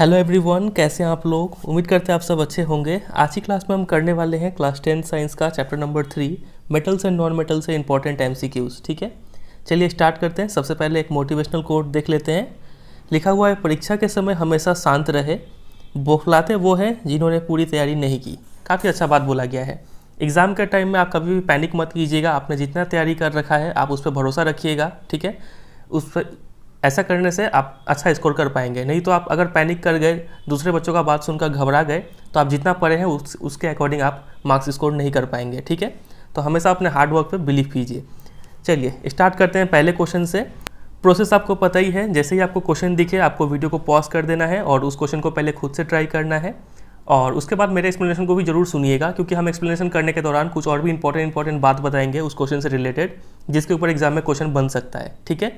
Hello everyone कैसे हैं आप लोग उम्मीद करते हैं आप सब अच्छे होंगे आज की क्लास में हम करने वाले हैं क्लास टेन साइंस का chapter number three metals and non metals से इंपॉर्टेंट एम ठीक है चलिए स्टार्ट करते हैं सबसे पहले एक मोटिवेशनल कोट देख लेते हैं लिखा हुआ है परीक्षा के समय हमेशा शांत रहे बौखलाते वो हैं जिन्होंने पूरी तैयारी नहीं की काफ़ी अच्छा बात बोला गया है एग्ज़ाम के टाइम में आप कभी भी पैनिक मत कीजिएगा आपने जितना तैयारी कर रखा है आप उस पर भरोसा रखिएगा ठीक है उस पर ऐसा करने से आप अच्छा स्कोर कर पाएंगे नहीं तो आप अगर पैनिक कर गए दूसरे बच्चों का बात सुनकर घबरा गए तो आप जितना पढ़े हैं उस उसके अकॉर्डिंग आप मार्क्स स्कोर नहीं कर पाएंगे ठीक है तो हमेशा अपने हार्डवर्क पर बिलीव कीजिए चलिए स्टार्ट करते हैं पहले क्वेश्चन से प्रोसेस आपको पता ही है जैसे ही आपको क्वेश्चन दिखे आपको वीडियो को पॉज कर देना है और उस क्वेश्चन को पहले खुद से ट्राई करना है और उसके बाद मेरे एक्सप्लेनेशन को भी जरूर सुनिएगा क्योंकि हम एक्सप्लेनेशन करने के दौरान कुछ और भी इंपॉर्टेंट इंपॉर्टेंट बात बताएंगे उस क्वेश्चन से रिलेटेड जिसके ऊपर एग्जाम में क्वेश्चन बन सकता है ठीक है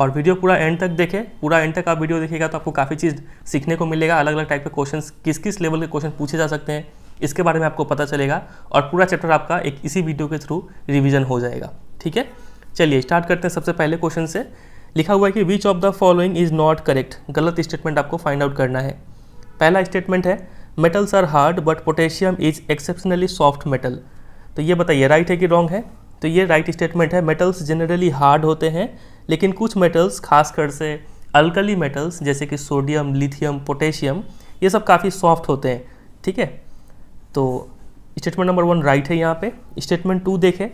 और वीडियो पूरा एंड तक देखें पूरा एंड तक आप वीडियो देखिएगा तो आपको काफ़ी चीज़ सीखने को मिलेगा अलग अलग टाइप के क्वेश्चन किस किस लेवल के क्वेश्चन पूछे जा सकते हैं इसके बारे में आपको पता चलेगा और पूरा चैप्टर आपका एक इसी वीडियो के थ्रू रिविजन हो जाएगा ठीक है चलिए स्टार्ट करते हैं सबसे पहले क्वेश्चन से लिखा हुआ है कि which of the following is not correct गलत स्टेटमेंट आपको फाइंड आउट करना है पहला स्टेटमेंट है metals are hard but potassium is exceptionally soft metal तो ये बताइए राइट है कि रॉन्ग है तो ये राइट स्टेटमेंट है मेटल्स जनरली हार्ड होते हैं लेकिन कुछ मेटल्स खासकर से अल्कली मेटल्स जैसे कि सोडियम लिथियम पोटेशियम ये सब काफ़ी सॉफ्ट होते हैं ठीक है तो स्टेटमेंट नंबर वन राइट है यहाँ पे स्टेटमेंट टू देखें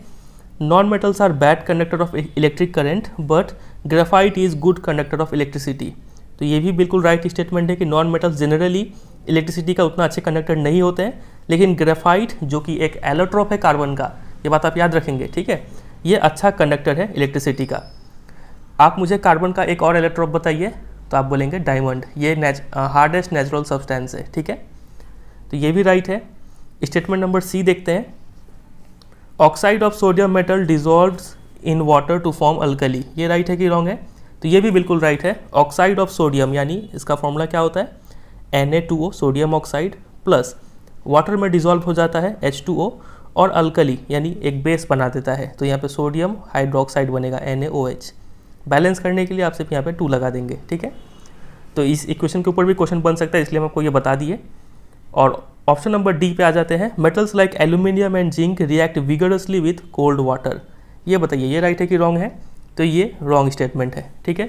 non metals are bad conductor of electric current but graphite is good conductor of electricity तो ये भी बिल्कुल राइट स्टेटमेंट है कि नॉन मेटल्स जनरली इलेक्ट्रिसिटी का उतना अच्छे कंडक्टर नहीं होते हैं लेकिन ग्रेफाइट जो कि एक एलोट्रॉप है कार्बन का ये बात आप याद रखेंगे ठीक है ये अच्छा कंडक्टर है इलेक्ट्रिसिटी का आप मुझे कार्बन का एक और इलेक्ट्रॉप बताइए तो आप बोलेंगे डायमंड ये नेच, हार्डेस्ट नेचुरल सब्सटेंस है ठीक है तो ये भी राइट है स्टेटमेंट नंबर सी देखते हैं oxide of sodium metal dissolve in water to form alkali ये राइट है कि रॉन्ग है तो ये भी बिल्कुल राइट है ऑक्साइड ऑफ सोडियम यानी इसका फॉर्मूला क्या होता है Na2O sodium oxide plus water में डिजोल्व हो जाता है H2O और अल्कली यानी एक बेस बना देता है तो यहाँ पे सोडियम हाइड्रोक्साइड बनेगा NaOH बैलेंस करने के लिए आप सिर्फ यहाँ पे टू लगा देंगे ठीक है तो इस इक्वेशन के ऊपर भी क्वेश्चन बन सकता है इसलिए हम आपको ये बता दिए और ऑप्शन नंबर डी पे आ जाते हैं metals like aluminium and zinc react vigorously with cold water ये बताइए ये राइट है कि रॉन्ग है तो ये रॉन्ग स्टेटमेंट है ठीक है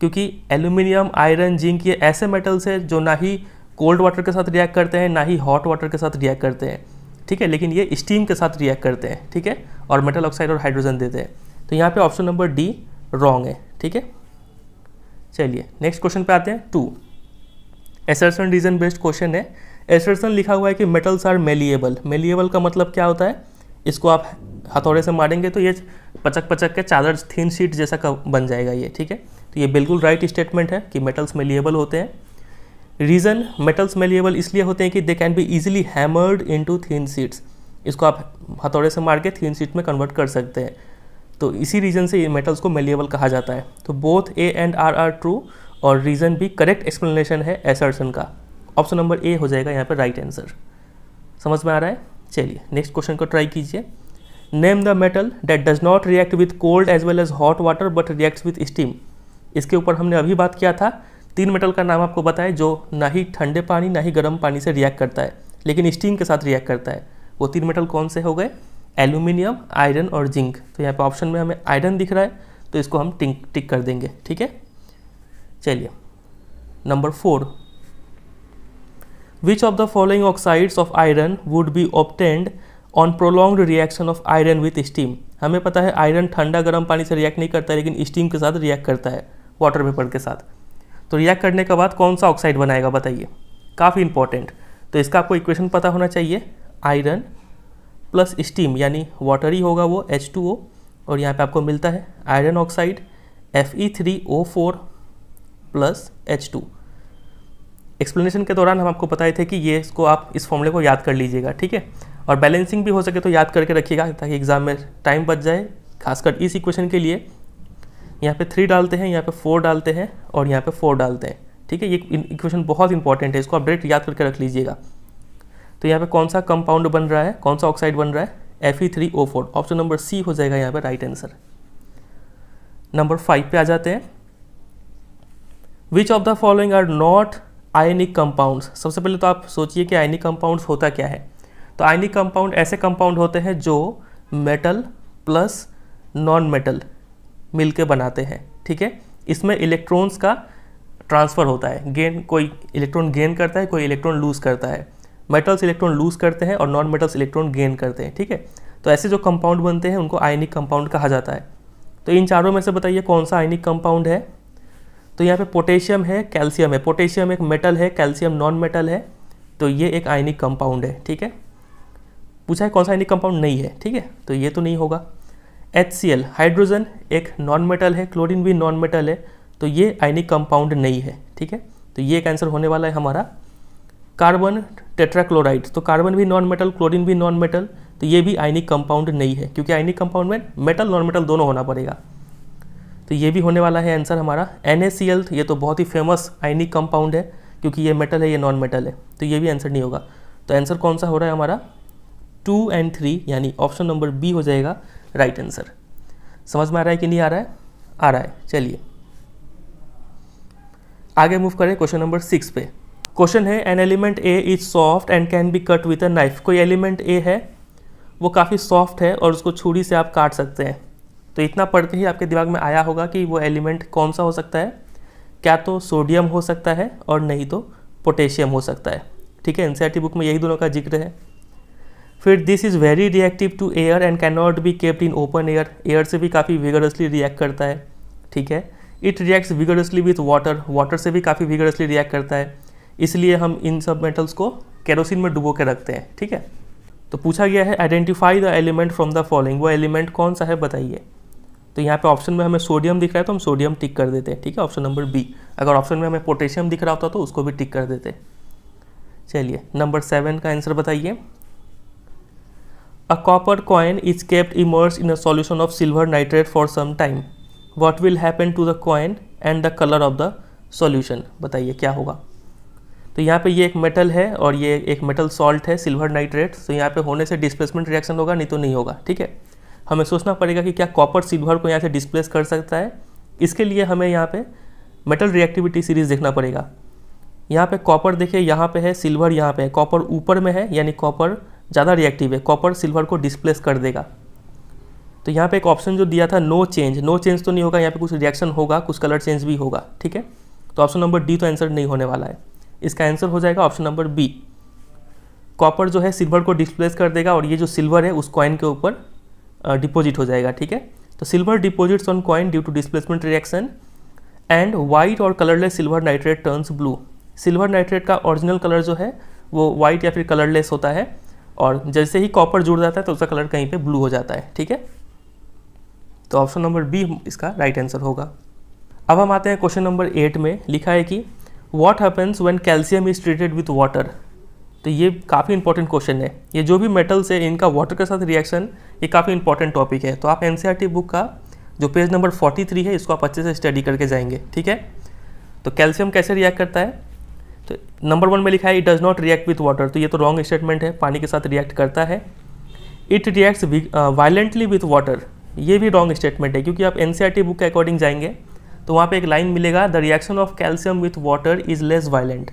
क्योंकि एल्यूमिनियम आयरन जिंक ये ऐसे मेटल्स हैं जो ना ही कोल्ड वाटर के साथ रिएक्ट करते हैं ना ही हॉट वाटर के साथ रिएक्ट करते हैं ठीक है लेकिन ये स्टीम के साथ रिएक्ट करते हैं ठीक है और मेटल ऑक्साइड और हाइड्रोजन देते हैं तो यहाँ पे ऑप्शन नंबर डी रॉन्ग है ठीक है चलिए नेक्स्ट क्वेश्चन पे आते हैं two assertion reason based question है एसर्सन लिखा हुआ है कि मेटल्स आर मेलिएबल मेलिएबल का मतलब क्या होता है इसको आप हथौड़े से मारेंगे तो ये पचक पचक के चादर थीन शीट जैसा का बन जाएगा ये ठीक है तो ये बिल्कुल राइट स्टेटमेंट है कि मेटल्स मेलिएबल होते हैं रीज़न मेटल्स मेलिएबल इसलिए होते हैं कि they can be easily hammered to thin sheets इसको आप हथौड़े से मार के थीन सीट में कन्वर्ट कर सकते हैं तो इसी रीज़न से ये मेटल्स को मेलियबल कहा जाता है तो both A and R are true और रीज़न भी करेक्ट एक्सप्लेनेशन है एसर्सन का ऑप्शन नंबर ए हो जाएगा यहाँ पर राइट आंसर समझ में आ रहा है चलिए नेक्स्ट क्वेश्चन को ट्राई कीजिए name the metal that does not react with cold as well as hot water but react with steam इसके ऊपर हमने अभी बात किया था तीन मेटल का नाम आपको बताया जो ना ही ठंडे पानी ना ही गर्म पानी से रिएक्ट करता है लेकिन स्टीम के साथ रिएक्ट करता है वो तीन मेटल कौन से हो गए एल्यूमिनियम आयरन और जिंक तो यहाँ पे ऑप्शन में हमें आयरन दिख रहा है तो इसको हम टिक टिक कर देंगे ठीक है चलिए number four which of the following oxides of iron would be obtained on prolonged reaction of iron with steam हमें पता है आयरन ठंडा गर्म पानी से रिएक्ट नहीं करता है लेकिन स्टीम के साथ रिएक्ट करता है वाटर वेपर के साथ तो रिएक्ट करने के बाद कौन सा ऑक्साइड बनाएगा बताइए काफ़ी इंपॉर्टेंट तो इसका आपको इक्वेशन पता होना चाहिए आयरन प्लस स्टीम यानी वाटर ही होगा वो एच टू ओ और यहाँ पे आपको मिलता है iron oxide F E three O four plus H two explanation के दौरान हम आपको बताए थे कि ये इसको आप इस फॉर्मूले को याद कर लीजिएगा ठीक है और बैलेंसिंग भी हो सके तो याद करके रखिएगा ताकि एग्जाम में टाइम बच जाए खासकर इस इक्वेशन के लिए यहाँ पे थ्री डालते हैं यहाँ पे फोर डालते हैं और यहाँ पे फोर डालते हैं ठीक है ये इक्वेशन बहुत इंपॉर्टेंट है इसको आप डायरेक्ट याद करके रख लीजिएगा तो यहाँ पे कौन सा कंपाउंड बन रहा है कौन सा ऑक्साइड बन रहा है Fe3O4 ऑप्शन नंबर सी हो जाएगा यहाँ पे राइट आंसर नंबर फाइव पे आ जाते हैं which of the following are not ionic compounds सबसे पहले तो आप सोचिए कि आयनिक कंपाउंड्स होता क्या है तो आयनिक कंपाउंड ऐसे कंपाउंड होते हैं जो मेटल प्लस नॉन मेटल मिलके बनाते हैं ठीक है इसमें इलेक्ट्रॉन्स का ट्रांसफ़र होता है गेन कोई इलेक्ट्रॉन गेन करता है कोई इलेक्ट्रॉन लूज करता है मेटल्स इलेक्ट्रॉन लूज करते हैं और नॉन मेटल्स इलेक्ट्रॉन गेन करते हैं ठीक है तो ऐसे जो कंपाउंड बनते हैं उनको आयनिक कंपाउंड कहा जाता है तो इन चारों में से बताइए कौन सा आयनिक कंपाउंड है तो यहाँ पे पोटेशियम है कैल्शियम है पोटेशियम एक मेटल है कैल्शियम नॉन मेटल है तो ये एक आयनिक कंपाउंड है ठीक है पूछा है कौन सा आयनिक कंपाउंड नहीं है ठीक है तो ये तो नहीं होगा एच हाइड्रोजन एक नॉन मेटल है क्लोरिन भी नॉन मेटल है तो ये आयनिक कंपाउंड नहीं है ठीक है तो ये एक आंसर होने वाला है हमारा कार्बन टेट्राक्लोराइड तो कार्बन भी नॉन मेटल क्लोरीन भी नॉन मेटल तो ये भी आयनिक कंपाउंड नहीं है क्योंकि आयनिक कंपाउंड में मेटल नॉन मेटल दोनों होना पड़ेगा तो ये भी होने वाला है आंसर हमारा एन ये तो बहुत ही फेमस आयनिक कंपाउंड है क्योंकि ये मेटल है ये नॉन मेटल है तो ये भी आंसर नहीं होगा तो आंसर कौन सा हो रहा है हमारा टू एंड थ्री यानी ऑप्शन नंबर बी हो जाएगा राइट right आंसर समझ में आ रहा है कि नहीं आ रहा है आ रहा है चलिए आगे मूव करें क्वेश्चन नंबर सिक्स पे क्वेश्चन है an element A is soft and can be cut with a knife कोई एलिमेंट ए है वो काफ़ी सॉफ्ट है और उसको छुरी से आप काट सकते हैं तो इतना पढ़ के ही आपके दिमाग में आया होगा कि वो एलिमेंट कौन सा हो सकता है क्या तो सोडियम हो सकता है और नहीं तो पोटेशियम हो सकता है ठीक है एन बुक e में यही दोनों का जिक्र है फिर this is very reactive to air and can not be kept in open air air से भी काफ़ी विगरसली रिएक्ट करता है ठीक है it reacts vigorously with water water से भी काफ़ी विगरसली रिएक्ट करता है इसलिए हम इन सब मेटल्स को केरोसिन में डुबो के रखते हैं ठीक है तो पूछा गया है identify the element from the following वो एलिमेंट कौन सा है बताइए तो यहाँ पे ऑप्शन में हमें सोडियम दिख रहा है तो हम सोडियम टिक कर देते हैं ठीक है ऑप्शन नंबर बी अगर ऑप्शन में हमें पोटेशियम दिख रहा होता तो उसको भी टिक कर देते चलिए नंबर सेवन का आंसर बताइए a copper coin is kept immerse in a solution of silver nitrate for some time what will happen to the coin and the colour of the solution बताइए क्या होगा तो यहाँ पे ये एक मेटल है और ये एक मेटल सॉल्ट है सिल्वर नाइट्रेट तो यहाँ पे होने से डिस्प्लेसमेंट रिएक्शन होगा नहीं तो नहीं होगा ठीक है हमें सोचना पड़ेगा कि क्या कॉपर सिल्वर को यहाँ से डिस्प्लेस कर सकता है इसके लिए हमें यहाँ पे मेटल रिएक्टिविटी सीरीज देखना पड़ेगा यहाँ पे कॉपर देखिए यहाँ पे है सिल्वर यहाँ पे है कॉपर ऊपर में है यानी कॉपर ज़्यादा रिएक्टिव है कॉपर सिल्वर को डिस्प्लेस कर देगा तो यहाँ पे एक ऑप्शन जो दिया था नो चेंज नो चेंज तो नहीं होगा यहाँ पे कुछ रिएक्शन होगा कुछ कलर चेंज भी होगा ठीक है तो ऑप्शन नंबर डी तो आंसर नहीं होने वाला है इसका आंसर हो जाएगा ऑप्शन नंबर बी कॉपर जो है सिल्वर को डिस्प्लेस कर देगा और ये जो सिल्वर है उस कॉइन के ऊपर डिपॉजिट हो जाएगा ठीक है तो silver deposits on coin due to displacement reaction and white और colourless silver nitrate turns blue silver nitrate का ओरिजिनल कलर जो है वो वाइट या फिर कलरलेस होता है और जैसे ही कॉपर जुड़ जाता है तो उसका कलर कहीं पे ब्लू हो जाता है ठीक है तो ऑप्शन नंबर बी इसका राइट आंसर होगा अब हम आते हैं क्वेश्चन नंबर एट में लिखा है कि what happens when calcium is treated with water तो ये काफ़ी इंपॉर्टेंट क्वेश्चन है ये जो भी मेटल्स है इनका वाटर के साथ रिएक्शन ये काफ़ी इंपॉर्टेंट टॉपिक है तो आप एन बुक e का जो पेज नंबर 43 है इसको आप अच्छे से स्टडी करके जाएंगे ठीक है तो कैल्शियम कैसे रिएक्ट करता है तो नंबर वन में लिखा है it does not react with water तो ये तो रॉन्ग स्टेटमेंट है पानी के साथ रिएक्ट करता है it reacts violently with water ये भी रॉन्ग स्टेटमेंट है क्योंकि आप एन बुक e के अकॉर्डिंग जाएंगे तो वहाँ पे एक लाइन मिलेगा the reaction of calcium with water is less violent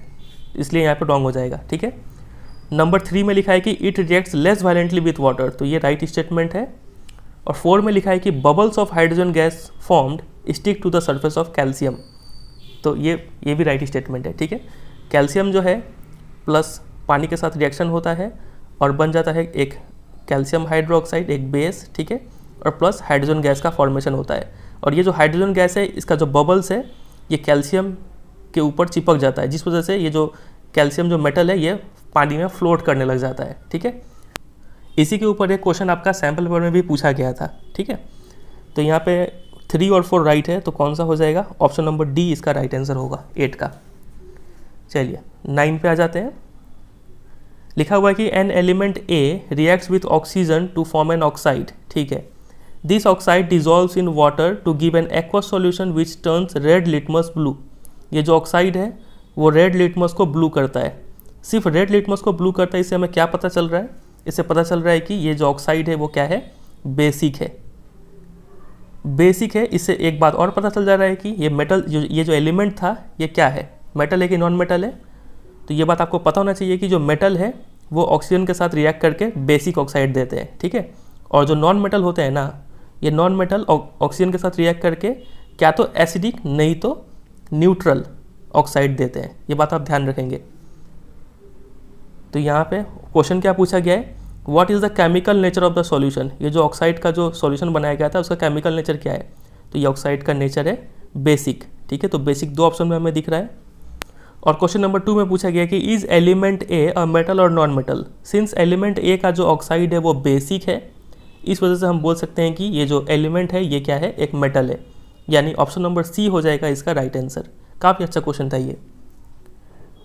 इसलिए यहाँ पे रॉन्ग हो जाएगा ठीक है नंबर थ्री में लिखा है कि it reacts less violently with water तो ये राइट right स्टेटमेंट है और फोर में लिखा है कि bubbles of hydrogen gas formed stick to the surface of calcium तो ये ये भी राइट right स्टेटमेंट है ठीक है कैल्शियम जो है प्लस पानी के साथ रिएक्शन होता है और बन जाता है एक कैल्शियम हाइड्रोक्साइड एक बेस ठीक है और प्लस हाइड्रोजन गैस का फॉर्मेशन होता है और ये जो हाइड्रोजन गैस है इसका जो बबल्स है ये कैल्शियम के ऊपर चिपक जाता है जिस वजह से ये जो कैल्शियम जो मेटल है ये पानी में फ्लोट करने लग जाता है ठीक है इसी के ऊपर एक क्वेश्चन आपका सैम्पल पेपर में भी पूछा गया था ठीक है तो यहाँ पे थ्री और फोर राइट है तो कौन सा हो जाएगा ऑप्शन नंबर डी इसका राइट आंसर होगा एट का चलिए नाइन पे आ जाते हैं लिखा हुआ है कि an element A reacts with oxygen to form an oxide ठीक है This oxide dissolves in water to give an aqueous solution which turns red litmus blue. ये जो ऑक्साइड है वो रेड लिटमस को ब्लू करता है सिर्फ रेड लिटमस को ब्लू करता है इससे हमें क्या पता चल रहा है इससे पता चल रहा है कि ये जो ऑक्साइड है वो क्या है बेसिक है बेसिक है इससे एक बात और पता चल जा रहा है कि ये मेटल जो ये जो एलिमेंट था ये क्या है मेटल है कि नॉन मेटल है तो ये बात आपको पता होना चाहिए कि जो मेटल है वो ऑक्सीजन के साथ रिएक्ट करके बेसिक ऑक्साइड देते हैं ठीक है और जो नॉन मेटल होते हैं ना ये नॉन मेटल ऑक्सीजन के साथ रिएक्ट करके क्या तो एसिडिक नहीं तो न्यूट्रल ऑक्साइड देते हैं ये बात आप ध्यान रखेंगे तो यहाँ पे क्वेश्चन क्या पूछा गया है what is the chemical nature of the solution ये जो ऑक्साइड का जो सॉल्यूशन बनाया गया था उसका केमिकल नेचर क्या है तो ये ऑक्साइड का नेचर है बेसिक ठीक है तो बेसिक दो ऑप्शन में हमें दिख रहा है और क्वेश्चन नंबर टू में पूछा गया कि is element A a metal और non metal since element A का जो ऑक्साइड है वो बेसिक है इस वजह से हम बोल सकते हैं कि ये जो एलिमेंट है ये क्या है एक मेटल है यानी ऑप्शन नंबर सी हो जाएगा इसका राइट आंसर काफ़ी अच्छा क्वेश्चन था ये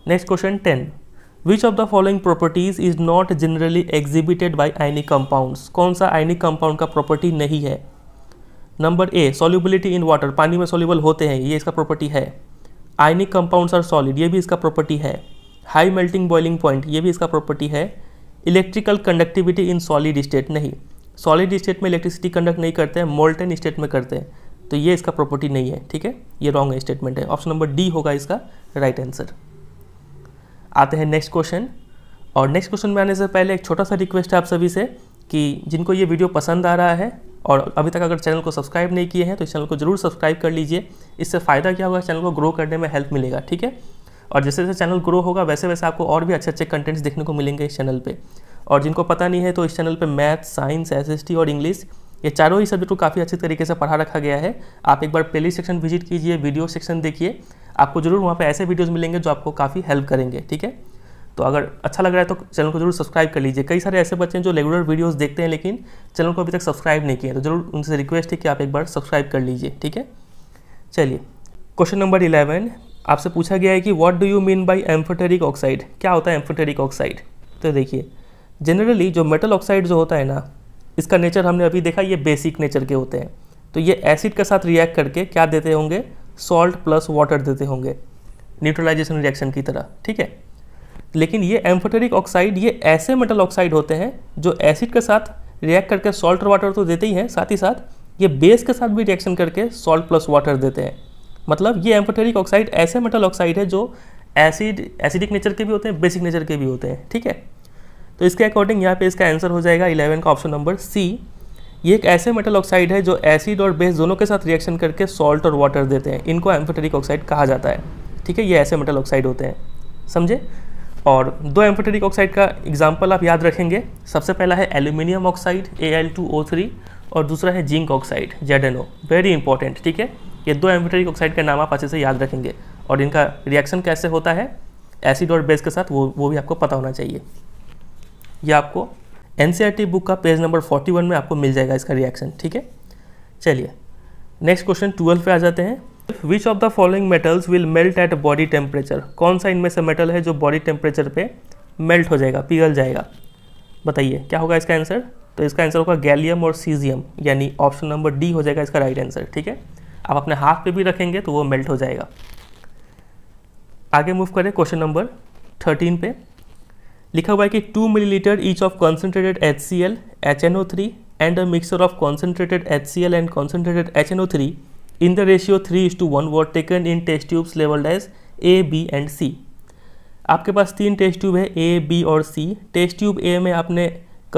next question ten which of the following properties is not generally exhibited by ionic compounds कौन सा आइनिक कंपाउंड का प्रॉपर्टी नहीं है number A solubility in water पानी में सॉल्युबल होते हैं ये इसका प्रॉपर्टी है आइनिक कंपाउंड्स आर सॉलिड ये भी इसका प्रॉपर्टी है हाई मेल्टिंग बॉइलिंग पॉइंट ये भी इसका प्रॉपर्टी है electrical conductivity in solid state नहीं सॉलिड स्टेट में इलेक्ट्रिसिटी कंडक्ट नहीं करते हैं मोल्टन स्टेट में करते हैं तो ये इसका प्रॉपर्टी नहीं है ठीक है ये रॉन्ग स्टेटमेंट है ऑप्शन नंबर डी होगा इसका राइट आंसर आते हैं नेक्स्ट क्वेश्चन और नेक्स्ट क्वेश्चन में आने से पहले एक छोटा सा रिक्वेस्ट है आप सभी से कि जिनको ये वीडियो पसंद आ रहा है और अभी तक अगर चैनल को सब्सक्राइब नहीं किए हैं तो इस चैनल को जरूर सब्सक्राइब कर लीजिए इससे फ़ायदा क्या होगा चैनल को ग्रो करने में हेल्प मिलेगा ठीक है और जैसे जैसे चैनल ग्रो होगा वैसे वैसे आपको और भी अच्छे अच्छे कंटेंट्स देखने को मिलेंगे इस चैनल पे और जिनको पता नहीं है तो इस चैनल पे मैथ साइंस एसएसटी और इंग्लिश ये चारों ही सब्जेक्ट को काफ़ी अच्छे तरीके से पढ़ा रखा गया है आप एक बार पहली सेक्शन विजिट कीजिए वीडियो सेक्शन देखिए आपको जरूर वहाँ पर ऐसे वीडियोज़ मिलेंगे जो आपको काफ़ी हेल्प करेंगे ठीक है तो अगर अच्छा लग रहा है तो चैनल को जरूर सब्सक्राइब कर लीजिए कई सारे ऐसे बच्चे हैं जो रेगुलर वीडियोस देखते हैं लेकिन चैनल को अभी तक सब्सक्राइब नहीं किया तो जरूर उनसे रिक्वेस्ट है कि आप एक बार सब्सक्राइब कर लीजिए ठीक है चलिए क्वेश्चन नंबर इलेवन आपसे पूछा गया है कि what do you mean by amphoteric oxide क्या होता है एम्फोटेरिक ऑक्साइड तो देखिए जनरली जो मेटल ऑक्साइड जो होता है ना इसका नेचर हमने अभी देखा ये बेसिक नेचर के होते हैं तो ये एसिड के साथ रिएक्ट करके क्या देते होंगे सॉल्ट प्लस वाटर देते होंगे न्यूट्रलाइजेशन रिएक्शन की तरह ठीक है लेकिन ये एम्फोटेरिक ऑक्साइड ये ऐसे मेटल ऑक्साइड होते हैं जो एसिड के साथ रिएक्ट करके सॉल्ट और वाटर तो देते ही हैं साथ ही साथ ये बेस के साथ भी रिएक्शन करके सॉल्ट प्लस वाटर देते हैं मतलब ये एम्फोटेरिक ऑक्साइड ऐसे मेटल ऑक्साइड है जो एसिड एसिडिक नेचर के भी होते हैं बेसिक नेचर के भी होते हैं ठीक है तो इसके अकॉर्डिंग यहाँ पे इसका आंसर हो जाएगा इलेवन का ऑप्शन नंबर सी ये एक ऐसे मेटल ऑक्साइड है जो एसिड और बेस दोनों के साथ रिएक्शन करके सॉल्ट और वाटर देते हैं इनको एम्फेटेरिक ऑक्साइड कहा जाता है ठीक है ये ऐसे मेटल ऑक्साइड होते हैं समझे और दो एम्फेटेरिक ऑक्साइड का एग्जाम्पल आप याद रखेंगे सबसे पहला है एल्यूमिनियम ऑक्साइड ए और दूसरा है zinc oxide Z very important ठीक है ये दो एम्फेटेरिक ऑक्साइड का नाम आप अच्छे से याद रखेंगे और इनका रिएक्शन कैसे होता है एसिड और बेस के साथ वो वो भी आपको पता होना चाहिए ये आपको एन बुक e का पेज नंबर 41 में आपको मिल जाएगा इसका रिएक्शन ठीक है चलिए नेक्स्ट क्वेश्चन ट्वेल्व पे आ जाते हैं which of the following metals will melt at body temperature कौन सा इनमें से मेटल है जो बॉडी टेम्परेचर पे मेल्ट हो जाएगा पिघल जाएगा बताइए क्या होगा इसका आंसर तो इसका आंसर होगा गैलियम और सीजियम यानी ऑप्शन नंबर डी हो जाएगा इसका राइट आंसर ठीक है आप अपने हाथ पे भी रखेंगे तो वो मेल्ट हो जाएगा आगे मूव करें क्वेश्चन नंबर थर्टीन पे लिखा हुआ है कि two milliliter each of concentrated H C L H N O three and a mixture of concentrated H C L and concentrated H N O three in the ratio three is to one what taken in test tubes labelled as A B and C आपके पास तीन test tube है A B और सी test tube ए में आपने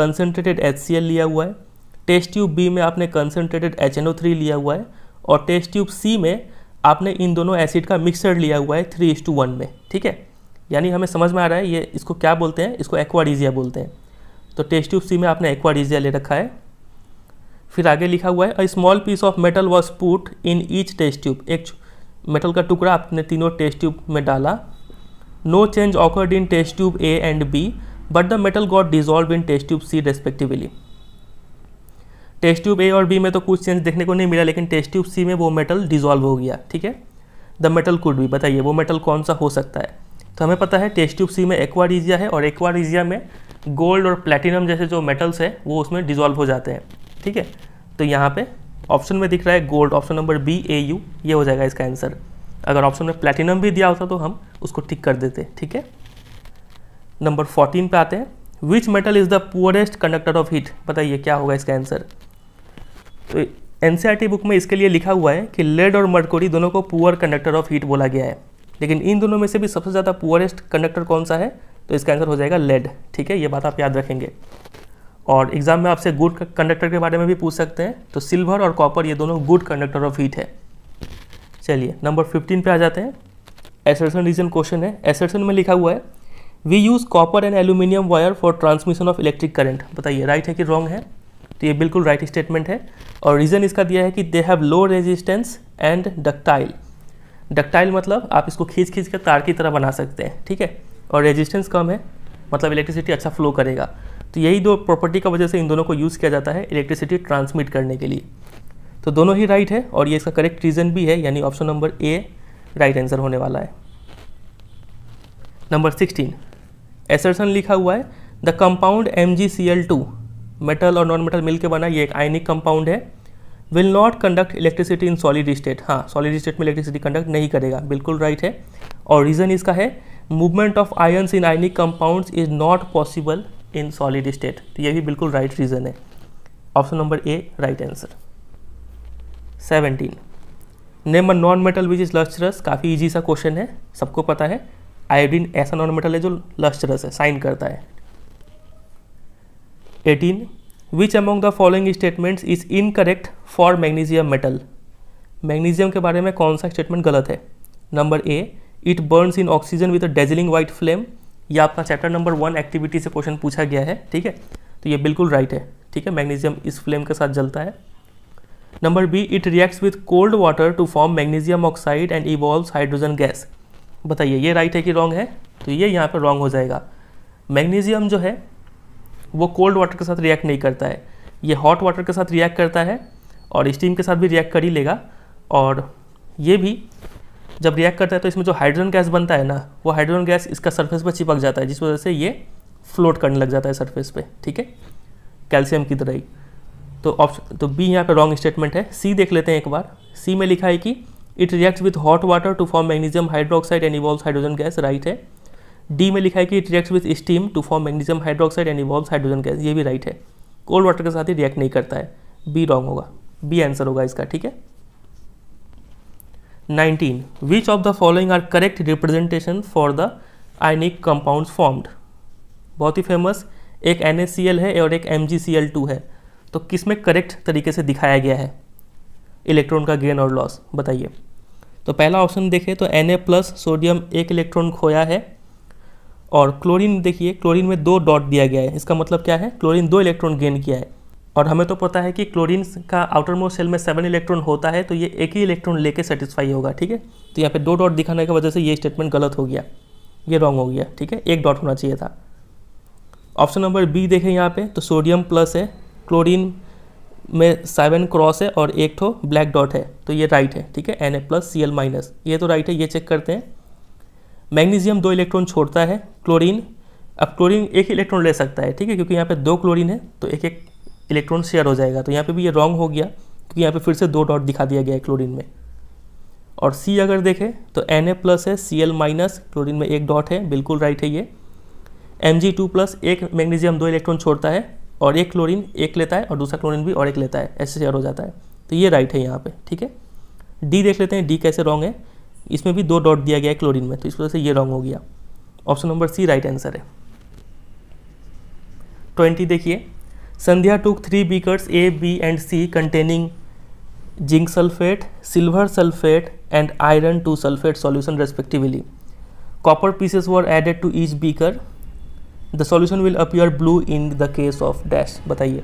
concentrated H C L लिया हुआ है टेस्ट ट्यूब बी में आपने concentrated H N O three लिया हुआ है और टेस्ट ट्यूब सी में आपने इन दोनों एसिड का मिक्सर लिया हुआ है थ्री इज टू वन में ठीक है यानी हमें समझ में आ रहा है ये इसको क्या बोलते हैं इसको एक्वाडीजिया बोलते हैं तो टेस्ट ट्यूब सी में आपने एक्वाडीजिया ले रखा है फिर आगे लिखा हुआ है a small piece of metal was put in each test tube एक मेटल का टुकड़ा आपने तीनों टेस्ट ट्यूब में डाला no change occurred in test tube A and B but the metal got dissolve in test tube C respectively test tube A और B में तो कुछ चेंज देखने को नहीं मिला लेकिन टेस्ट ट्यूब सी में वो मेटल डिजॉल्व हो गया ठीक है द मेटल कुड भी बताइए वो मेटल कौन सा हो सकता है तो हमें पता है टेस्ट ट्यूब सी में एक्वाडीजिया है और एक्वाडीजिया में गोल्ड और प्लेटिनम जैसे जो मेटल्स है वो उसमें डिजॉल्व हो जाते हैं ठीक है तो यहाँ पे ऑप्शन में दिख रहा है gold option number B A U ये हो जाएगा इसका आंसर अगर ऑप्शन में प्लेटिनम भी दिया होता तो हम उसको टिक कर देते ठीक है नंबर फोर्टीन पे आते हैं which metal is the poorest conductor of heat बताइए क्या होगा इसका आंसर तो एन बुक e में इसके लिए लिखा हुआ है कि लेड और मडकोरी दोनों को पुअर कंडक्टर ऑफ हीट बोला गया है लेकिन इन दोनों में से भी सबसे ज़्यादा पुअरेस्ट कंडक्टर कौन सा है तो इसका आंसर हो जाएगा लेड ठीक है ये बात आप याद रखेंगे और एग्जाम में आपसे गुड कंडक्टर के बारे में भी पूछ सकते हैं तो सिल्वर और कॉपर ये दोनों गुड कंडक्टर ऑफ हीट है चलिए नंबर फिफ्टीन पे आ जाते हैं एसर्सन रीजन क्वेश्चन है एसर्सन में लिखा हुआ है we use copper and aluminium wire for transmission of electric current बताइए राइट है कि रॉन्ग है तो ये बिल्कुल राइट right स्टेटमेंट है और रीज़न इसका दिया है कि they have low resistance and ductile ductile मतलब आप इसको खींच खींच कर तार की तरह बना सकते हैं ठीक है और रेजिस्टेंस कम है मतलब इलेक्ट्रिसिटी अच्छा फ्लो करेगा तो यही दो प्रॉपर्टी की वजह से इन दोनों को यूज़ किया जाता है इलेक्ट्रिसिटी ट्रांसमिट करने के लिए तो दोनों ही राइट है और ये इसका करेक्ट रीज़न भी है यानी option number A right answer होने वाला है नंबर सिक्सटीन एसर्सन लिखा हुआ है the compound M G C L two metal और नॉन मेटल मिल के बना ये एक आयनिक कंपाउंड है will not conduct electricity in solid state हाँ सॉलिड स्टेट में इलेक्ट्रिसिटी कंडक्ट नहीं करेगा बिल्कुल राइट है और रीज़न इसका है movement of ions in ionic compounds is not possible in solid state तो ये भी बिल्कुल राइट right रीज़न है option number A right answer seventeen name a non metal which is lustrous काफ़ी इजी सा क्वेश्चन है सबको पता है आयोडीन ऐसा नॉन मेटल है जो लस्चरस है साइन करता है eighteen which among the following statements is incorrect for magnesium metal magnesium के बारे में कौन सा स्टेटमेंट गलत है number A it burns in oxygen with a dazzling white flame यह आपका चैप्टर नंबर वन एक्टिविटी से क्वेश्चन पूछा गया है ठीक है तो ये बिल्कुल राइट है ठीक है मैग्नीजियम इस फ्लेम के साथ जलता है number B it reacts with cold water to form magnesium oxide and evolves hydrogen gas बताइए ये राइट है कि रॉन्ग है तो ये यहाँ पर रॉन्ग हो जाएगा मैग्नीजियम जो है वो कोल्ड वाटर के साथ रिएक्ट नहीं करता है ये हॉट वाटर के साथ रिएक्ट करता है और स्टीम के साथ भी रिएक्ट कर ही लेगा और ये भी जब रिएक्ट करता है तो इसमें जो हाइड्रोजन गैस बनता है ना वो हाइड्रोजन गैस इसका सरफेस पर चिपक जाता है जिस वजह से ये फ्लोट करने लग जाता है सरफेस पे ठीक है कैल्शियम की तरह ही तो ऑप्शन तो बी यहाँ पे रॉन्ग स्टेटमेंट है सी देख लेते हैं एक बार सी में लिखा है कि it reacts with hot water to form magnesium hydroxide and evolve hydrogen gas right है डी में लिखा है कि it react with steam to form magnesium hydroxide and evolve hydrogen gas ये भी राइट है कोल्ड वाटर के साथ ही रिएक्ट नहीं करता है बी रॉन्ग होगा बी आंसर होगा इसका ठीक है 19 which of the following are correct representation for the ionic compounds formed बहुत ही फेमस एक एन है और एक एम है तो किस में करेक्ट तरीके से दिखाया गया है इलेक्ट्रॉन का गेन और लॉस बताइए तो पहला ऑप्शन देखें तो Na प्लस सोडियम एक इलेक्ट्रॉन खोया है और क्लोरीन देखिए क्लोरीन में दो डॉट दिया गया है इसका मतलब क्या है क्लोरीन दो इलेक्ट्रॉन गेन किया है और हमें तो पता है कि क्लोरीन का आउटर मोस्ट सेल में सेवन इलेक्ट्रॉन होता है तो ये एक ही इलेक्ट्रॉन लेके सेटिस्फाई होगा ठीक है तो यहाँ पे दो डॉट दिखाने की वजह से ये स्टेटमेंट गलत हो गया ये रॉन्ग हो गया ठीक है एक डॉट होना चाहिए था ऑप्शन नंबर बी देखें यहाँ पे तो सोडियम प्लस है क्लोरिन में सेवन क्रॉस है और एक ठो ब्लैक डॉट है तो ये राइट है ठीक है N A plus C L minus ये तो राइट है ये चेक करते हैं मैग्नीशियम दो इलेक्ट्रॉन छोड़ता है क्लोरीन अब क्लोरीन एक इलेक्ट्रॉन ले सकता है ठीक है क्योंकि यहाँ पे दो क्लोरीन है तो एक एक इलेक्ट्रॉन शेयर हो जाएगा तो यहाँ पे भी ये रॉन्ग हो गया क्योंकि यहाँ पे फिर से दो डॉट दिखा दिया गया है क्लोरीन में और सी अगर देखें तो एन ए प्लस है सी एल माइनस क्लोरीन में एक डॉट है बिल्कुल राइट है ये एम जी टू प्लस एक मैग्नीजियम दो इलेक्ट्रॉन छोड़ता है और एक क्लोरीन एक लेता है और दूसरा क्लोरीन भी और एक लेता है ऐसे शेयर हो जाता है तो ये राइट है यहाँ पर ठीक है डी देख लेते हैं डी कैसे रॉन्ग है इसमें भी दो डॉट दिया गया है क्लोरीन में तो इस वजह से ये रॉन्ग हो गया option number C right answer है ट्वेंटी देखिए Sandhya took three beakers A B and C containing zinc sulphate silver sulphate and iron two sulphate solution respectively copper pieces were added to each beaker the solution will appear blue in the case of dash बताइए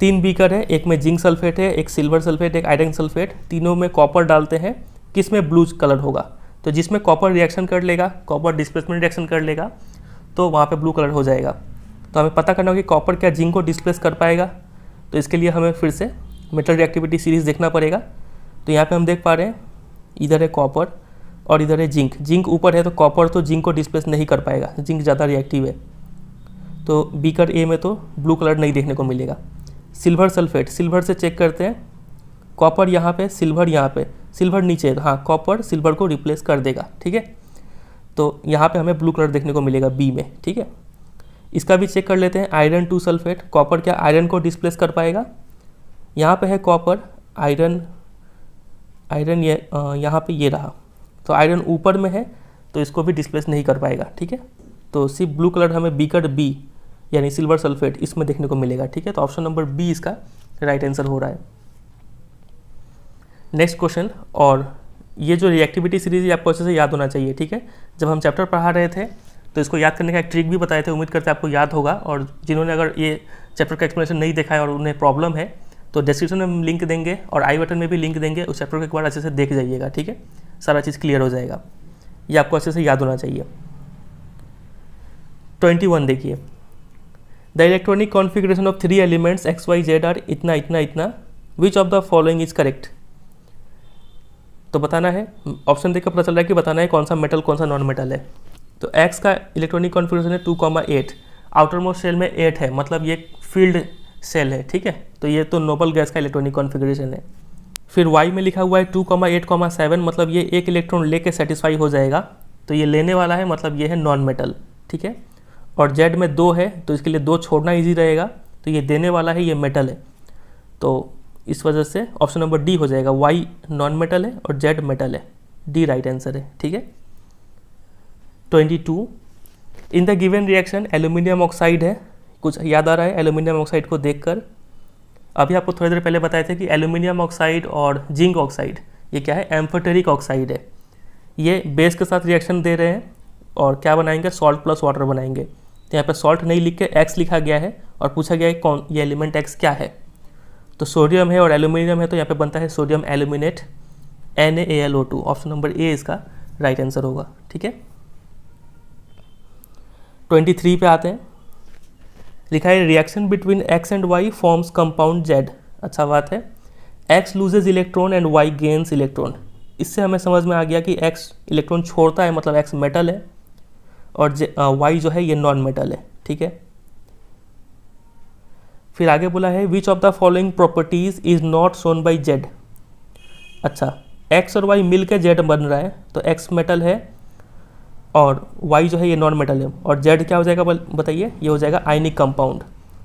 तीन beaker है एक में zinc sulphate है एक silver sulphate एक iron sulphate तीनों में कॉपर डालते हैं किस में ब्लू कलर होगा तो जिसमें कॉपर रिएक्शन कर लेगा कॉपर डिस्प्लेसमेंट रिएक्शन कर लेगा तो वहाँ पे ब्लू कलर हो जाएगा तो हमें पता करना होगा कि कॉपर क्या जिंक को डिस्प्लेस कर पाएगा तो इसके लिए हमें फिर से मेटल रिएक्टिविटी सीरीज़ देखना पड़ेगा तो यहाँ पे हम देख पा रहे हैं इधर है कॉपर और इधर है जिंक जिंक ऊपर है तो कॉपर तो जिंक को डिस्प्लेस नहीं कर पाएगा जिंक ज़्यादा रिएक्टिव है तो बीकर ए में तो ब्लू कलर नहीं देखने को मिलेगा सिल्वर सल्फेट सिल्वर से चेक करते हैं कॉपर यहाँ पे सिल्वर यहाँ पे सिल्वर नीचे हाँ कॉपर सिल्वर को रिप्लेस कर देगा ठीक है तो यहाँ पे हमें ब्लू कलर देखने को मिलेगा बी में ठीक है इसका भी चेक कर लेते हैं आयरन टू सल्फेट कॉपर क्या आयरन को डिस्प्लेस कर पाएगा यहाँ पे है कॉपर आयरन आयरन ये यहाँ पे ये रहा तो आयरन ऊपर में है तो इसको भी डिस्प्लेस नहीं कर पाएगा ठीक है तो सिर्फ ब्लू कलर हमें बीकर बी यानी सिल्वर सल्फेट इसमें देखने को मिलेगा ठीक है तो ऑप्शन नंबर बी इसका राइट आंसर हो रहा है नेक्स्ट क्वेश्चन और ये जो रिएक्टिविटी सीरीज आपको अच्छे से याद होना चाहिए ठीक है जब हम चैप्टर पढ़ा रहे थे तो इसको याद करने का एक ट्रिक भी बताए थे उम्मीद करते हैं आपको याद होगा और जिन्होंने अगर ये चैप्टर का एक्सप्लेनेशन नहीं देखा है और उन्हें प्रॉब्लम है तो डिस्क्रिप्शन में हम लिंक देंगे और आई बटन में भी लिंक देंगे उस चैप्टर को एक बार अच्छे से देख जाइएगा ठीक है सारा चीज़ क्लियर हो जाएगा ये आपको अच्छे से याद होना चाहिए ट्वेंटी वन देखिए the electronic configuration of three elements X Y Z are इतना इतना इतना which of the following is correct तो बताना है ऑप्शन देखकर पता चल रहा है कि बताना है कौन सा मेटल कौन सा नॉन मेटल है तो एक्स का इलेक्ट्रॉनिक कॉन्फिग्रेशन है two comma eight outer most shell में एट है मतलब ये फील्ड सेल है ठीक है तो ये तो नोबल गैस का इलेक्ट्रॉनिक कॉन्फिग्रेशन है फिर वाई में लिखा हुआ है two comma eight comma seven मतलब ये एक इलेक्ट्रॉन लेके सेटिस्फाई हो जाएगा तो ये लेने वाला है मतलब ये है नॉन मेटल ठीक है और जेड में दो है तो इसके लिए दो छोड़ना ईजी रहेगा तो ये देने वाला है ये मेटल है तो इस वजह से ऑप्शन नंबर डी हो जाएगा वाई नॉन मेटल है और जेड मेटल है डी राइट आंसर है ठीक है twenty two in the given reaction aluminium oxide है कुछ याद आ रहा है एल्यूमिनियम ऑक्साइड को देखकर अभी आपको थोड़ी देर पहले बताए थे कि एल्यूमिनियम ऑक्साइड और जिंक ऑक्साइड ये क्या है एम्फोटेरिक ऑक्साइड है ये बेस के साथ रिएक्शन दे रहे हैं और क्या बनाएंगे सॉल्ट प्लस वाटर बनाएंगे तो यहाँ पर सॉल्ट नहीं लिख के एक्स लिखा गया है और पूछा गया है कौन ये एलिमेंट एक्स क्या है तो सोडियम है और एल्यूमिनियम है तो यहाँ पे बनता है sodium aluminate N A L O two option number A इसका राइट आंसर होगा ठीक है ट्वेंटी थ्री पे आते हैं लिखा है reaction between X and Y forms compound Z अच्छा बात है X loses electron and Y gains electron इससे हमें समझ में आ गया कि एक्स इलेक्ट्रॉन छोड़ता है मतलब एक्स मेटल है और वाई जो है ये नॉन मेटल है ठीक है फिर आगे बोला है which of the following properties is not shown by Z अच्छा एक्स और वाई मिल के जेड बन रहा है तो एक्स मेटल है और वाई जो है ये नॉन मेटल है और जेड क्या हो जाएगा बताइए ये हो जाएगा आइनिक कंपाउंड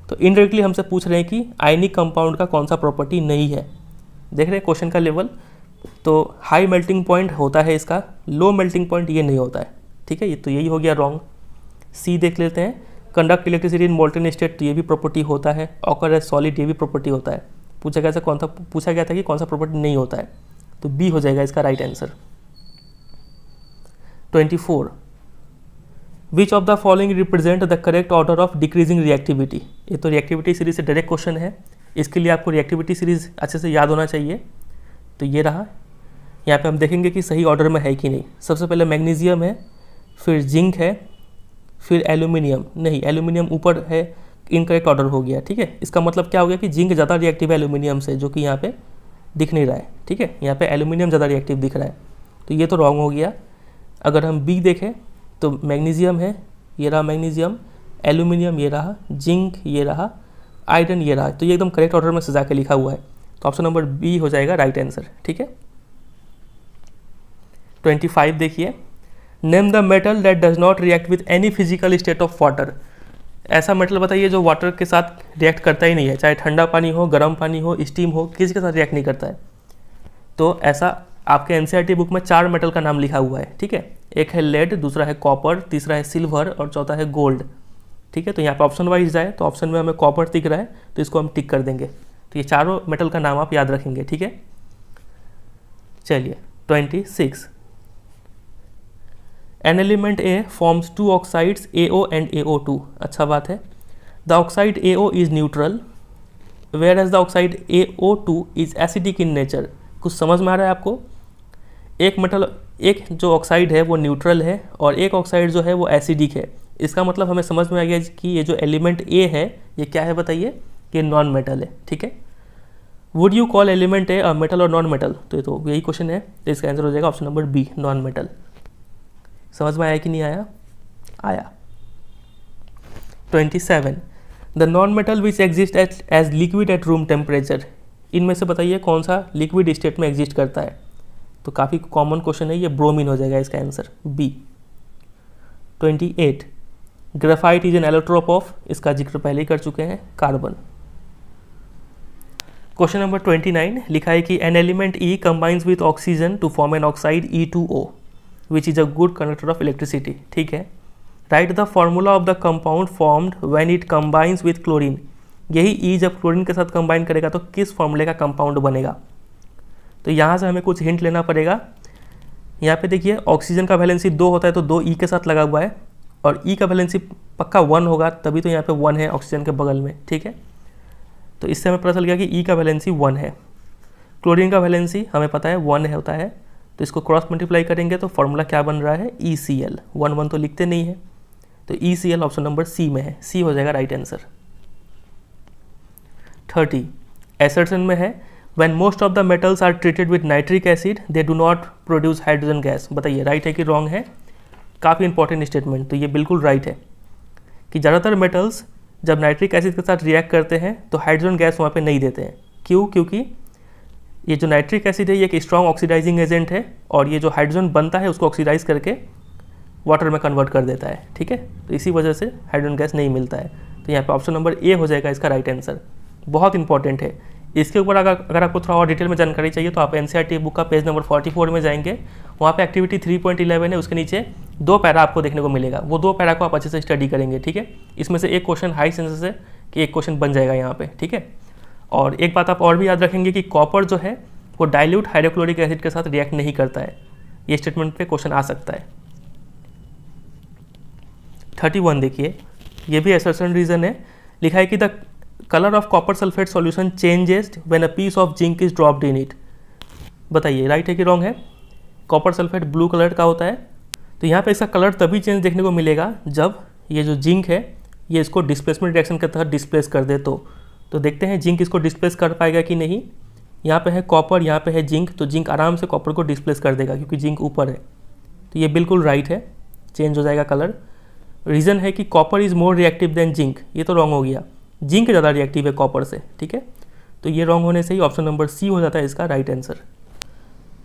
तो इनडायरेक्टली हमसे पूछ रहे हैं कि आइनिक कंपाउंड का कौन सा प्रॉपर्टी नहीं है देख रहे हैं क्वेश्चन का लेवल तो हाई मेल्टिंग पॉइंट होता है इसका लो मेल्टिंग पॉइंट ये नहीं होता है ठीक है ये तो यही हो गया रॉन्ग सी देख लेते हैं conduct electricity in molten state ये भी प्रॉपर्टी होता है ऑकर एज सॉलिड ये भी प्रॉपर्टी होता है पूछा गया था कौन सा पूछा गया था कि कौन सा प्रॉपर्टी नहीं होता है तो बी हो जाएगा इसका right answer twenty four which of the following represent the correct order of decreasing reactivity ये तो रिएक्टिविटी सीरीज से डायरेक्ट क्वेश्चन है इसके लिए आपको रिएक्टिविटी सीरीज अच्छे से याद होना चाहिए तो ये रहा यहाँ पे हम देखेंगे कि सही ऑर्डर में है कि नहीं सबसे पहले मैग्नीजियम है फिर जिंक है फिर एल्यूमिनियम नहीं एल्यूमिनियम ऊपर है इनकरेक्ट ऑर्डर हो गया ठीक है इसका मतलब क्या हो गया कि जिंक ज़्यादा रिएक्टिव है एल्यूमिनियम से जो कि यहाँ पे दिख नहीं रहा है ठीक है यहाँ पे एल्यूमिनियम ज़्यादा रिएक्टिव दिख रहा है तो ये तो रॉन्ग हो गया अगर हम बी देखें तो मैग्नीजियम है ये रहा मैग्नीजियम एल्यूमिनियम ये रहा जिंक ये रहा आयरन ये रहा तो ये एकदम करेक्ट ऑर्डर में सजा के लिखा हुआ है तो ऑप्शन नंबर बी हो जाएगा राइट आंसर ठीक है ट्वेंटी फाइव देखिए name the metal that does not react with any physical state of water ऐसा मेटल बताइए जो वाटर के साथ रिएक्ट करता ही नहीं है चाहे ठंडा पानी हो गर्म पानी हो स्टीम हो किसी के साथ रिएक्ट नहीं करता है तो ऐसा आपके एन बुक e में चार मेटल का नाम लिखा हुआ है ठीक है एक है लेड दूसरा है कॉपर तीसरा है सिल्वर और चौथा है गोल्ड ठीक है तो यहाँ पर ऑप्शन वाइज जाए तो ऑप्शन में हमें कॉपर दिख रहा है तो इसको हम टिक कर देंगे तो ये चारों मेटल का नाम आप याद रखेंगे ठीक है चलिए twenty six an element A forms two oxides A O and A O two अच्छा बात है the oxide A O is neutral whereas the oxide A O two is acidic in nature कुछ समझ में आ रहा है आपको एक मेटल एक जो ऑक्साइड है वो न्यूट्रल है और एक ऑक्साइड जो है वो एसिडिक है इसका मतलब हमें समझ में आ गया कि ये जो एलिमेंट ए है ये क्या है बताइए कि नॉन मेटल है ठीक है would you call element A metal और नॉन मेटल तो ये तो यही क्वेश्चन है तो इसका आंसर हो जाएगा option number B non metal समझ में आया कि नहीं आया आया 27 the non metal which exist at as liquid at room temperature इनमें से बताइए कौन सा लिक्विड स्टेट में एग्जिस्ट करता है तो काफ़ी कॉमन क्वेश्चन है ये ब्रोमीन हो जाएगा इसका answer B 28 graphite is an allotrope of इसका जिक्र पहले ही कर चुके हैं कार्बन क्वेश्चन नंबर 29 लिखा है कि an element E combines with oxygen to form an oxide E two O which is a good conductor of electricity ठीक है right the formula of the compound formed when it combines with chlorine यही E e जब chlorine के साथ combine करेगा तो किस फॉर्मूले का कंपाउंड बनेगा तो यहाँ से हमें कुछ हिंट लेना पड़ेगा यहाँ पे देखिए ऑक्सीजन का वैलेंसी दो होता है तो दो ई e के साथ लगा हुआ है और ई e का वैलेंसी पक्का वन होगा तभी तो यहाँ पे वन है ऑक्सीजन के बगल में ठीक है तो इससे हमें पता चल गया कि ई का वैलेंसी वन है क्लोरीन का वैलेंसी हमें पता है वन है होता है तो इसको क्रॉस मल्टीप्लाई करेंगे तो फॉर्मूला क्या बन रहा है E C L one one तो लिखते नहीं है तो E C L option number C में है सी हो जाएगा राइट आंसर थर्टी एसर्सन में है when most of the metals are treated with nitric acid they do not produce hydrogen gas बताइए राइट है कि रॉन्ग है काफ़ी इंपॉर्टेंट स्टेटमेंट तो ये बिल्कुल राइट है कि ज़्यादातर मेटल्स जब नाइट्रिक एसिड के साथ रिएक्ट करते हैं तो हाइड्रोजन गैस वहाँ पे नहीं देते हैं क्यों क्योंकि ये जो नाइट्रिक एसिड है ये एक स्ट्रॉन्ग ऑक्सीडाइजिंग एजेंट है और ये जो हाइड्रोजन बनता है उसको ऑक्सीडाइज करके वाटर में कन्वर्ट कर देता है ठीक है तो इसी वजह से हाइड्रोजन गैस नहीं मिलता है तो यहाँ पे ऑप्शन नंबर ए हो जाएगा इसका राइट आंसर बहुत इंपॉर्टेंट है इसके ऊपर अगर अगर आपको थोड़ा और डिटेल में जानकारी चाहिए तो आप एन बुक e का पेज नंबर फोर्टी में जाएंगे वहाँ पर एक्टिविटी थ्री है उसके नीचे दो पैरा आपको देखने को मिलेगा वो दो पैरा को आप अच्छे से स्टडी करेंगे ठीक है इसमें से एक क्वेश्चन हाई सेंसेस है कि एक क्वेश्चन बन जाएगा यहाँ पर ठीक है और एक बात आप और भी याद रखेंगे कि कॉपर जो है वो डाइल्यूट हाइड्रोक्लोरिक एसिड के साथ रिएक्ट नहीं करता है ये स्टेटमेंट पे क्वेश्चन आ सकता है थर्टी वन देखिए ये भी एसर्सन रीज़न है लिखा है कि the colour of copper sulfate solution changes when a piece of zinc is dropped in it बताइए राइट है कि रॉन्ग है कॉपर सल्फेट ब्लू कलर का होता है तो यहाँ पे इसका कलर तभी चेंज देखने को मिलेगा जब ये जो जिंक है ये इसको डिस्प्लेसमेंट रिएक्शन के तहत डिस्प्लेस कर दे तो तो देखते हैं जिंक इसको डिस्प्लेस कर पाएगा कि नहीं यहाँ पे है कॉपर यहाँ पे है जिंक तो जिंक आराम से कॉपर को डिस्प्लेस कर देगा क्योंकि जिंक ऊपर है तो ये बिल्कुल राइट है चेंज हो जाएगा कलर रीज़न है कि copper is more reactive than zinc ये तो रॉन्ग हो गया जिंक ज़्यादा रिएक्टिव है कॉपर से ठीक है तो ये रॉन्ग होने से ही ऑप्शन नंबर सी हो जाता है इसका right answer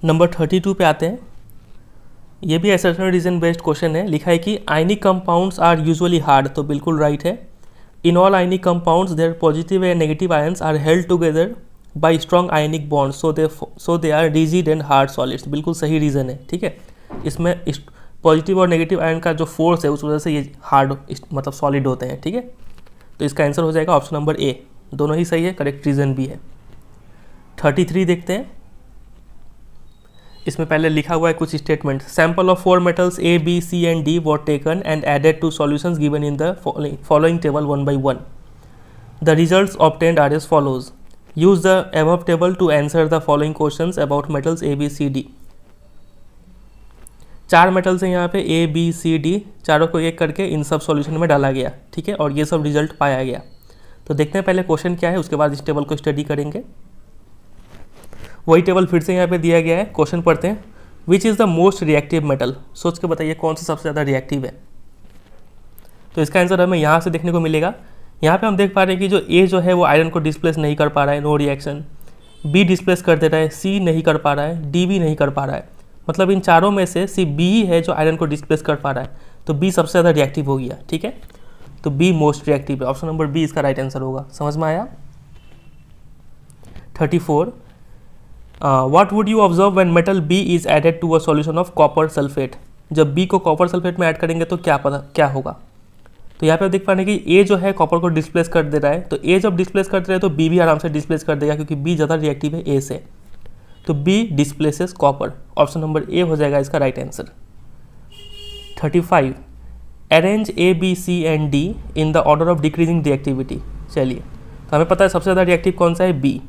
number thirty two पर आते हैं ये भी एसर्शन रीजन बेस्ड क्वेश्चन है लिखा है कि ionic compounds are usually hard तो बिल्कुल राइट है In all ionic compounds, their positive and negative ions are held together by strong ionic bonds, so they so they are rigid and hard solids. बिल्कुल सही reason है ठीक है इसमें positive और नेगेटिव आयन का जो फोर्स है उस वजह से ये हार्ड मतलब सॉलिड होते हैं ठीक है थीके? तो इसका आंसर हो जाएगा ऑप्शन नंबर ए दोनों ही सही है करेक्ट रीज़न भी है थर्टी थ्री देखते हैं इसमें पहले लिखा हुआ है कुछ statement sample of four metals A B C and D what taken and added to solutions given in the following table one by one the result obtained are as follows use the above table to answer the following question about metals A B C D चार metals हैं यहाँ पे ए B C D चारों को एक करके इन सब solution में डाला गया ठीक है और ये सब रिजल्ट पाया गया तो देखते हैं पहले क्वेश्चन क्या है उसके बाद इस टेबल को स्टडी करेंगे वही टेबल फिर से यहाँ पे दिया गया है क्वेश्चन पढ़ते हैं which is the most reactive metal सोच के बताइए कौन सा सबसे ज़्यादा रिएक्टिव है तो इसका आंसर हमें यहाँ से देखने को मिलेगा यहाँ पे हम देख पा रहे हैं कि जो ए जो है वो आयरन को डिस्प्लेस नहीं कर पा रहा है नो रिएक्शन बी डिस्प्लेस कर दे रहा है सी नहीं कर पा रहा है डी भी नहीं कर पा रहा है मतलब इन चारों में से सी बी है जो आयरन को डिस्प्लेस कर पा रहा है तो बी सबसे ज़्यादा रिएक्टिव हो गया ठीक है तो बी मोस्ट रिएक्टिव है ऑप्शन नंबर बी इसका राइट आंसर होगा समझ में आया thirty four uh, what would you observe when metal B is added to a solution of copper sulfate जब B को कॉपर सल्फेट में ऐड करेंगे तो क्या पता क्या होगा तो यहाँ पे आप देख पा रहे हैं कि A जो है कॉपर को डिस्प्लेस कर दे रहा है तो A जब डिस्प्लेस कर दे रहा है तो B भी आराम से डिस्प्लेस कर देगा क्योंकि B ज़्यादा रिएक्टिव है A से तो B displaces copper option number A हो जाएगा इसका right answer five arrange A B C and D in the order of decreasing reactivity चलिए तो हमें पता है सबसे ज़्यादा रिएक्टिव कौन सा है बी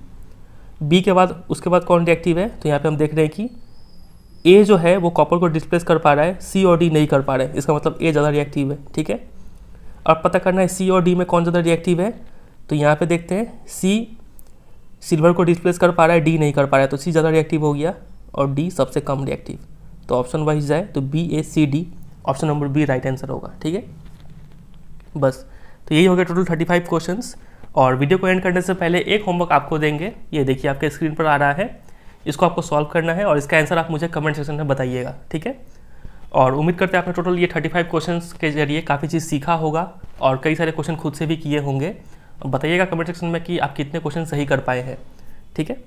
बी के बाद उसके बाद कौन रिएक्टिव है तो यहाँ पे हम देख रहे हैं कि ए जो है वो कॉपर को डिस्प्लेस कर पा रहा है सी और डी नहीं कर पा रहा है इसका मतलब ए ज़्यादा रिएक्टिव है ठीक है अब पता करना है सी और डी में कौन ज़्यादा रिएक्टिव है तो यहाँ पे देखते हैं सी सिल्वर को डिस्प्लेस कर पा रहा है डी नहीं कर पा रहा है तो सी ज़्यादा रिएक्टिव हो गया और डी सबसे कम रिएक्टिव तो ऑप्शन वाइज जाए तो B A C D option number B right answer होगा ठीक है बस तो यही हो गया टोटल थर्टी फाइव क्वेश्चन और वीडियो को एंड करने से पहले एक होमवर्क आपको देंगे ये देखिए आपके स्क्रीन पर आ रहा है इसको आपको सॉल्व करना है और इसका आंसर आप मुझे कमेंट सेक्शन में बताइएगा ठीक है और उम्मीद करते हैं आपने टोटल ये 35 क्वेश्चन के जरिए काफ़ी चीज़ सीखा होगा और कई सारे क्वेश्चन खुद से भी किए होंगे बताइएगा कमेंट सेक्शन में कि आप कितने क्वेश्चन सही कर पाए हैं ठीक है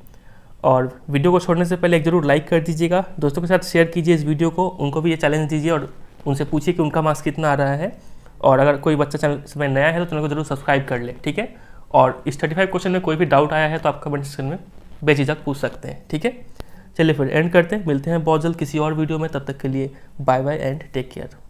और वीडियो को छोड़ने से पहले एक जरूर लाइक कर दीजिएगा दोस्तों के साथ शेयर कीजिए इस वीडियो को उनको भी ये चैलेंज दीजिए और उनसे पूछिए कि उनका मार्क्स कितना आ रहा है और अगर कोई बच्चा चैनल इसमें नया है तो चैनल को जरूर सब्सक्राइब कर ले ठीक है और इस थर्टी फाइव क्वेश्चन में कोई भी डाउट आया है तो आप कमेंट सेक्शन में बेझिझक पूछ सकते हैं ठीक है चलिए फिर एंड करते हैं मिलते हैं बहुत जल्द किसी और वीडियो में तब तक के लिए bye bye and take care